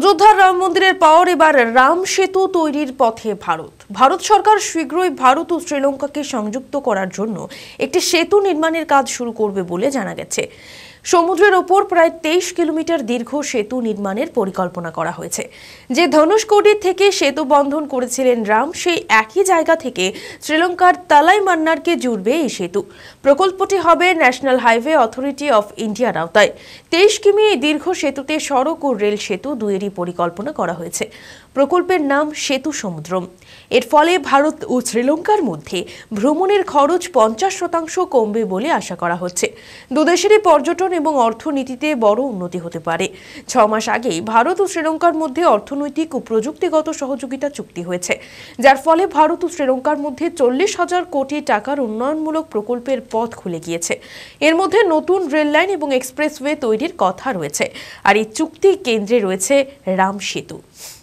অযোধ্যার রাম মন্দিরের পাওয়ার এবার রাম সেতু তৈরির পথে ভারত ভারত সরকার শীঘ্রই ভারত ও শ্রীলঙ্কাকে সংযুক্ত করার জন্য একটি সেতু নির্মাণের কাজ শুরু করবে বলে জানা গেছে সমুদ্রের ওপর প্রায় তেইশ কিলোমিটার দীর্ঘ সেতু নির্মাণের পরিকল্পনা করা হয়েছে যে ধনুষকোটির থেকে সেতু বন্ধন করেছিলেন রাম সেই একই জায়গা থেকে শ্রীলঙ্কার তালাই মান্নারকে জুড়বে এই সেতু প্রকল্পটি হবে ন্যাশনাল হাইওয়ে অথরিটি অফ ইন্ডিয়ার আওতায় তেইশ কিমি এই দীর্ঘ সেতুতে সড়ক ও রেল সেতু দুয়েরই পরিকল্পনা করা হয়েছে প্রকল্পের নাম সেতু সমুদ্রম এর ফলে ভারত ও শ্রীলঙ্কার মধ্যে ভ্রমণের খরচ পঞ্চাশ শতাংশ কমবে বলে আশা করা হচ্ছে দুদেশেরই পর্যটন পর্যটন এবং অর্থনীতিতে বড় উন্নতি হতে পারে ছ মাস আগেই ভারত ও শ্রীলঙ্কার মধ্যে অর্থনৈতিক ও প্রযুক্তিগত সহযোগিতা চুক্তি হয়েছে যার ফলে ভারত ও শ্রীলঙ্কার মধ্যে চল্লিশ হাজার কোটি টাকার উন্নয়নমূলক প্রকল্পের পথ খুলে গিয়েছে এর মধ্যে নতুন রেল লাইন এবং এক্সপ্রেসওয়ে তৈরির কথা রয়েছে আর এই চুক্তি কেন্দ্রে রয়েছে রাম সেতু